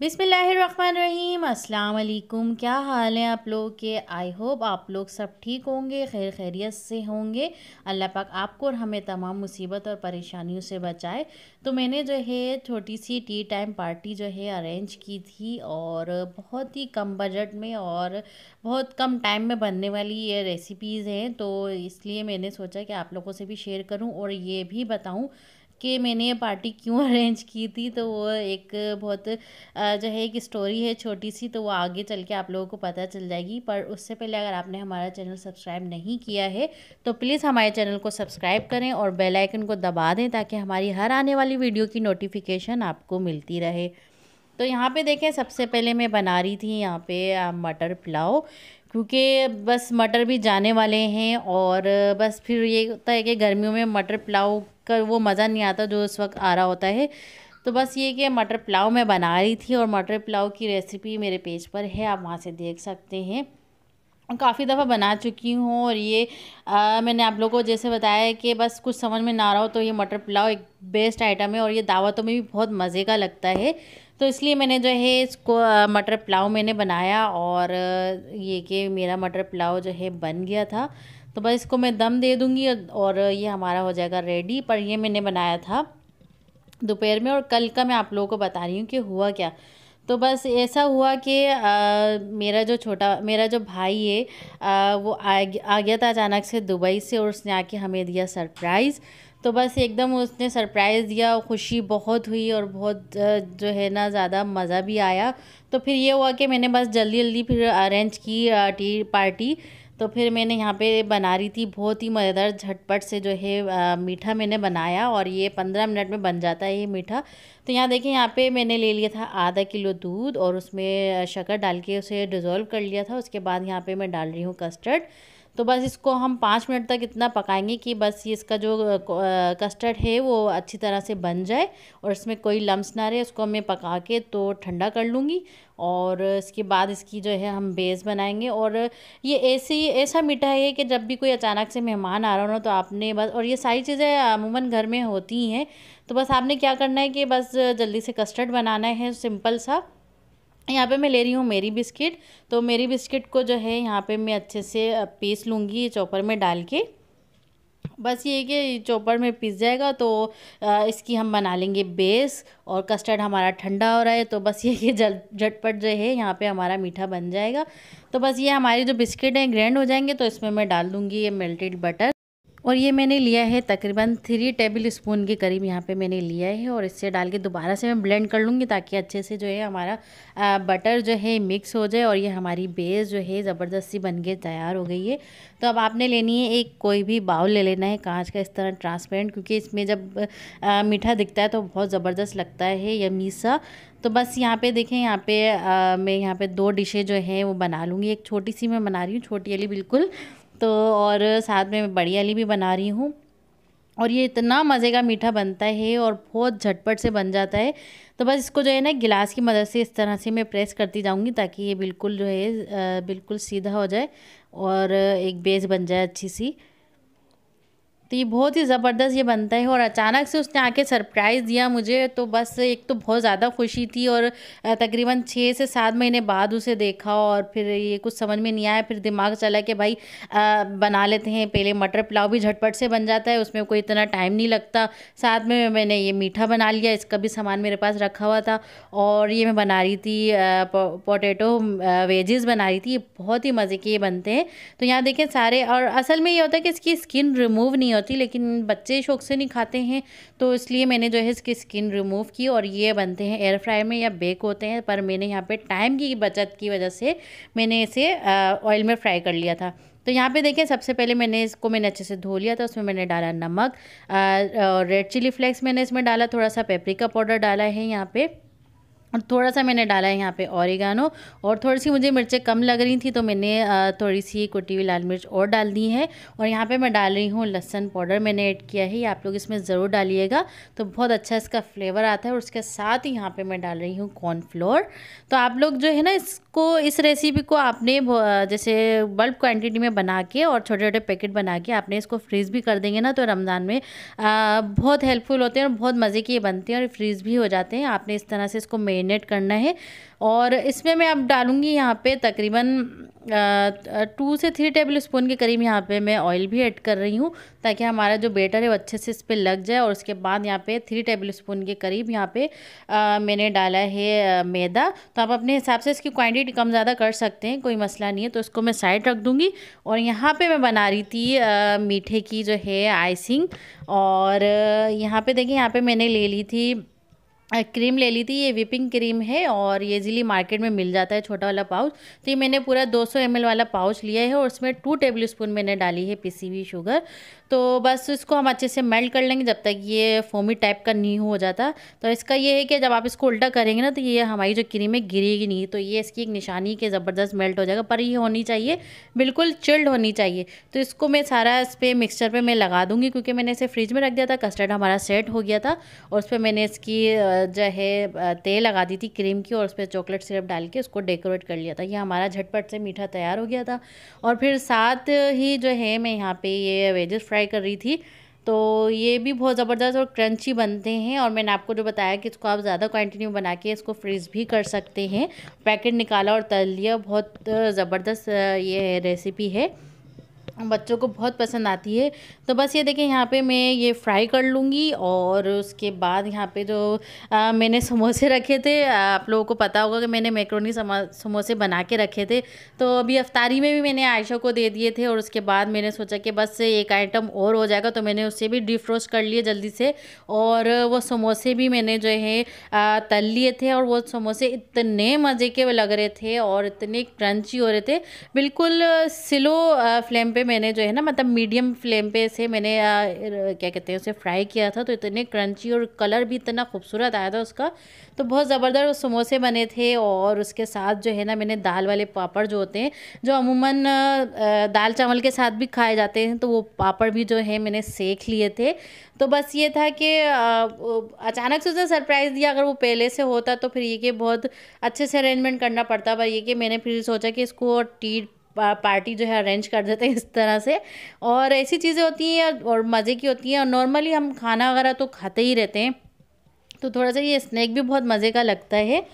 बिसमीम अस्सलाम क्या हाल है आप लोग के आई होप आप लोग सब ठीक होंगे खैर खैरियत से होंगे अल्लाह पाक आपको और हमें तमाम मुसीबत और परेशानियों से बचाए तो मैंने जो है छोटी सी टी टाइम पार्टी जो है अरेंज की थी और बहुत ही कम बजट में और बहुत कम टाइम में बनने वाली ये रेसिपीज़ हैं तो इसलिए मैंने सोचा कि आप लोगों से भी शेयर करूँ और ये भी बताऊँ कि मैंने ये पार्टी क्यों अरेंज की थी तो वो एक बहुत जो है एक स्टोरी है छोटी सी तो वो आगे चल के आप लोगों को पता चल जाएगी पर उससे पहले अगर आपने हमारा चैनल सब्सक्राइब नहीं किया है तो प्लीज़ हमारे चैनल को सब्सक्राइब करें और बेल आइकन को दबा दें ताकि हमारी हर आने वाली वीडियो की नोटिफिकेशन आपको मिलती रहे तो यहाँ पे देखें सबसे पहले मैं बना रही थी यहाँ पे मटर पुलाव क्योंकि बस मटर भी जाने वाले हैं और बस फिर ये होता है कि गर्मियों में मटर पुलाव का वो मज़ा नहीं आता जो उस वक्त आ रहा होता है तो बस ये कि मटर पुलाव मैं बना रही थी और मटर पुलाव की रेसिपी मेरे पेज पर है आप वहाँ से देख सकते हैं काफ़ी दफ़ा बना चुकी हूँ और ये आ, मैंने आप लोगों को जैसे बताया कि बस कुछ समझ में ना रहा हो तो ये मटर पुलाव एक बेस्ट आइटम है और ये दावतों में भी बहुत मज़े का लगता है तो इसलिए मैंने जो है इसको मटर पुलाव मैंने बनाया और ये कि मेरा मटर पुलाव जो है बन गया था तो बस इसको मैं दम दे दूँगी और ये हमारा हो जाएगा रेडी पर ये मैंने बनाया था दोपहर में और कल का मैं आप लोगों को बता रही हूँ कि हुआ क्या तो बस ऐसा हुआ कि मेरा जो छोटा मेरा जो भाई है आ, वो आ, आ गया था अचानक से दुबई से और उसने आके हमें दिया सरप्राइज़ तो बस एकदम उसने सरप्राइज़ दिया खुशी बहुत हुई और बहुत जो है ना ज़्यादा मज़ा भी आया तो फिर ये हुआ कि मैंने बस जल्दी जल्दी फिर अरेंज की टी पार्टी तो फिर मैंने यहाँ पे बना रही थी बहुत ही मज़ेदार झटपट से जो है मीठा मैंने बनाया और ये पंद्रह मिनट में बन जाता है ये मीठा तो यहाँ देखें यहाँ पे मैंने ले लिया था आधा किलो दूध और उसमें शक्कर डाल के उसे डिज़ोल्व कर लिया था उसके बाद यहाँ पे मैं डाल रही हूँ कस्टर्ड तो बस इसको हम पाँच मिनट तक इतना पकाएंगे कि बस ये इसका जो कस्टर्ड है वो अच्छी तरह से बन जाए और इसमें कोई लम्स ना रहे उसको मैं पका के तो ठंडा कर लूँगी और इसके बाद इसकी जो है हम बेस बनाएंगे और ये ऐसी ऐसा मीठा है कि जब भी कोई अचानक से मेहमान आ रहा हो तो आपने बस और ये सारी चीज़ें अमूमन घर में होती हैं तो बस आपने क्या करना है कि बस जल्दी से कस्टर्ड बनाना है सिंपल सा यहाँ पे मैं ले रही हूँ मेरी बिस्किट तो मेरी बिस्किट को जो है यहाँ पे मैं अच्छे से पीस लूँगी चॉपर में डाल के बस ये कि चॉपर में पीस जाएगा तो इसकी हम बना लेंगे बेस और कस्टर्ड हमारा ठंडा हो रहा है तो बस ये कि जल झटपट जो है यहाँ पे हमारा मीठा बन जाएगा तो बस ये हमारी जो बिस्किट हैं ग्रैंड हो जाएंगे तो इसमें मैं डाल दूँगी ये मेल्टेड बटर और ये मैंने लिया है तकरीबन थ्री टेबल स्पून के करीब यहाँ पे मैंने लिया है और इससे डाल के दोबारा से मैं ब्लेंड कर लूँगी ताकि अच्छे से जो है हमारा आ, बटर जो है मिक्स हो जाए और ये हमारी बेस जो है ज़बरदस्ती बन के तैयार हो गई है तो अब आपने लेनी है एक कोई भी बाउल ले लेना है कांच का इस तरह ट्रांसपेरेंट क्योंकि इसमें जब आ, मीठा दिखता है तो बहुत ज़बरदस्त लगता है या मीसा तो बस यहाँ पे देखें यहाँ पे आ, मैं यहाँ पे दो डिशे जो हैं वो बना लूँगी एक छोटी सी मैं बना रही हूँ छोटी वाली बिल्कुल तो और साथ में बड़ियाली भी बना रही हूँ और ये इतना मज़े का मीठा बनता है और बहुत झटपट से बन जाता है तो बस इसको जो है ना गिलास की मदद से इस तरह से मैं प्रेस करती जाऊँगी ताकि ये बिल्कुल जो है बिल्कुल सीधा हो जाए और एक बेस बन जाए अच्छी सी तो ये बहुत ही ज़बरदस्त ये बनता है और अचानक से उसने आके सरप्राइज़ दिया मुझे तो बस एक तो बहुत ज़्यादा खुशी थी और तकरीबन छः से सात महीने बाद उसे देखा और फिर ये कुछ समझ में नहीं आया फिर दिमाग चला कि भाई आ, बना लेते हैं पहले मटर पुलाव भी झटपट से बन जाता है उसमें कोई इतना टाइम नहीं लगता साथ में मैंने ये मीठा बना लिया इसका भी सामान मेरे पास रखा हुआ था और ये मैं बना रही थी पोटैटो वेजेज़ बना रही थी बहुत ही मज़े के ये बनते हैं तो यहाँ देखें सारे और असल में ये होता है कि इसकी स्किन रिमूव नहीं होती थी लेकिन बच्चे शौक से नहीं खाते हैं तो इसलिए मैंने जो है इसकी स्किन रिमूव की और ये बनते हैं एयर फ्राई में या बेक होते हैं पर मैंने यहाँ पे टाइम की बचत की वजह से मैंने इसे ऑयल में फ्राई कर लिया था तो यहाँ पे देखें सबसे पहले मैंने इसको मैंने अच्छे से धो लिया था उसमें मैंने डाला नमक और रेड चिली फ्लेक्स मैंने इसमें डाला थोड़ा सा पेपरिका पाउडर डाला है यहाँ पे और थोड़ा सा मैंने डाला है यहाँ पे औरिगानो और थोड़ी सी मुझे मिर्चें कम लग रही थी तो मैंने थोड़ी सी कुटी हुई लाल मिर्च और डाल दी है और यहाँ पे मैं डाल रही हूँ लहसन पाउडर मैंने ऐड किया है ये आप लोग इसमें ज़रूर डालिएगा तो बहुत अच्छा इसका फ्लेवर आता है और उसके साथ ही यहाँ पर मैं डाल रही हूँ कॉर्नफ्लोर तो आप लोग जो है ना इसको इस रेसिपी को आपने जैसे बल्ब क्वान्टिटी में बना के और छोटे छोटे पैकेट बना के आपने इसको फ्रीज़ भी कर देंगे ना तो रमज़ान में बहुत हेल्पफुल होते हैं और बहुत मज़े के बनते हैं और फ्रीज़ भी हो जाते हैं आपने इस तरह से इसको मेन मैरिनेट करना है और इसमें मैं अब डालूँगी यहाँ पे तकरीबन टू से थ्री टेबल स्पून के करीब यहाँ पे मैं ऑयल भी ऐड कर रही हूँ ताकि हमारा जो बेटर है वो अच्छे से इस पर लग जाए और उसके बाद यहाँ पे थ्री टेबल स्पून के करीब यहाँ पे आ, मैंने डाला है मैदा तो आप अपने हिसाब से इसकी क्वांटिटी कम ज़्यादा कर सकते हैं कोई मसला नहीं है तो इसको मैं साइड रख दूँगी और यहाँ पर मैं बना रही थी आ, मीठे की जो है आइसिंग और यहाँ पर देखिए यहाँ पर मैंने ले ली थी क्रीम ले ली थी ये विपिंग क्रीम है और ये इजीली मार्केट में मिल जाता है छोटा वाला पाउच तो ये मैंने पूरा 200 सौ वाला पाउच लिया है और उसमें टू टेबल स्पून मैंने डाली है पिसी हुई शुगर तो बस इसको हम अच्छे से मेल्ट कर लेंगे जब तक ये फोमी टाइप का नहीं हो जाता तो इसका ये है कि जब आप इसको उल्टा करेंगे ना तो ये हमारी जो क्रीम है गिरेगी नहीं तो ये इसकी एक निशानी के ज़बरदस्त मेल्ट हो जाएगा पर ये होनी चाहिए बिल्कुल चिल्ड होनी चाहिए तो इसको मैं सारा इस पर मिक्सचर पर मैं लगा दूँगी क्योंकि मैंने इसे फ्रिज में रख दिया था कस्टर्ड हमारा सेट हो गया था और उस पर मैंने इसकी जो है तेल लगा दी थी क्रीम की और उस पर चॉकलेट सिरप डाल के उसको डेकोरेट कर लिया था ये हमारा झटपट से मीठा तैयार हो गया था और फिर साथ ही जो है मैं यहाँ पे ये वेजेस फ्राई कर रही थी तो ये भी बहुत ज़बरदस्त और क्रंची बनते हैं और मैंने आपको जो बताया कि इसको आप ज़्यादा क्वान्टिटी में बना के इसको फ्रीज़ भी कर सकते हैं पैकेट निकाला और तल लिया बहुत ज़बरदस्त ये रेसिपी है बच्चों को बहुत पसंद आती है तो बस ये देखें यहाँ पे मैं ये फ्राई कर लूँगी और उसके बाद यहाँ पे जो आ, मैंने समोसे रखे थे आप लोगों को पता होगा कि मैंने मैक्रोनी समोसे बना के रखे थे तो अभी अफ्तारी में भी मैंने आयशा को दे दिए थे और उसके बाद मैंने सोचा कि बस एक आइटम और हो जाएगा तो मैंने उससे भी डीप रोस्ट कर लिए जल्दी से और वो समोसे भी मैंने जो है तल लिए थे और वो समोसे इतने मज़े के लग रहे थे और इतने क्रंची हो रहे थे बिल्कुल स्लो फ्लेम पर मैंने जो है ना मतलब मीडियम फ्लेम पे से मैंने आ, क्या कहते हैं उसे फ्राई किया था तो इतने क्रंची और कलर भी इतना खूबसूरत आया था उसका तो बहुत ज़बरदस्त समोसे बने थे और उसके साथ जो है ना मैंने दाल वाले पापड़ जो होते हैं जो अमूमन दाल चावल के साथ भी खाए जाते हैं तो वो पापड़ भी जो है मैंने सेक लिए थे तो बस ये था कि अचानक से उसने सरप्राइज़ दिया अगर वो पहले से होता तो फिर ये कि बहुत अच्छे से अरेंजमेंट करना पड़ता पर ये कि मैंने फिर सोचा कि इसको टी पार्टी जो है अरेंज कर देते हैं इस तरह से और ऐसी चीज़ें होती हैं और मज़े की होती हैं और नॉर्मली हम खाना वगैरह तो खाते ही रहते हैं तो थोड़ा सा ये स्नैक भी बहुत मज़े का लगता है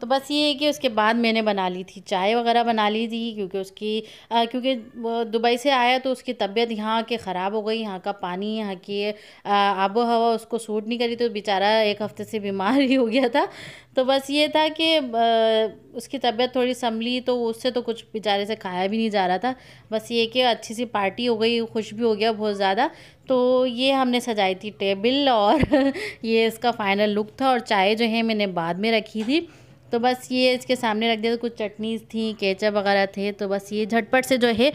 तो बस ये है कि उसके बाद मैंने बना ली थी चाय वगैरह बना ली थी क्योंकि उसकी आ, क्योंकि दुबई से आया तो उसकी तबीयत यहाँ के ख़राब हो गई यहाँ का पानी यहाँ की आबो हवा उसको सूट नहीं करी तो बेचारा एक हफ़्ते से बीमार ही हो गया था तो बस ये था कि आ, उसकी तबीयत थोड़ी संभली तो उससे तो कुछ बेचारे से खाया भी नहीं जा रहा था बस ये कि अच्छी सी पार्टी हो गई खुश भी हो गया बहुत ज़्यादा तो ये हमने सजाई थी टेबल और ये इसका फाइनल लुक था और चाय जो है मैंने बाद में रखी थी तो बस ये इसके सामने रख दिया तो कुछ चटनीज़ थी केचप वगैरह थे तो बस ये झटपट से जो है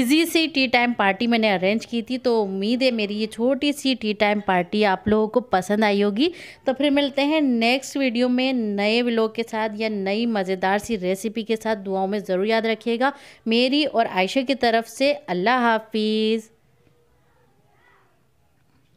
इजी सी टी टाइम पार्टी मैंने अरेंज की थी तो उम्मीद है मेरी ये छोटी सी टी टाइम पार्टी आप लोगों को पसंद आई होगी तो फिर मिलते हैं नेक्स्ट वीडियो में नए व्लॉग के साथ या नई मज़ेदार सी रेसिपी के साथ दुआओं में ज़रूर याद रखिएगा मेरी और आयशा की तरफ से अल्लाह हाफिज़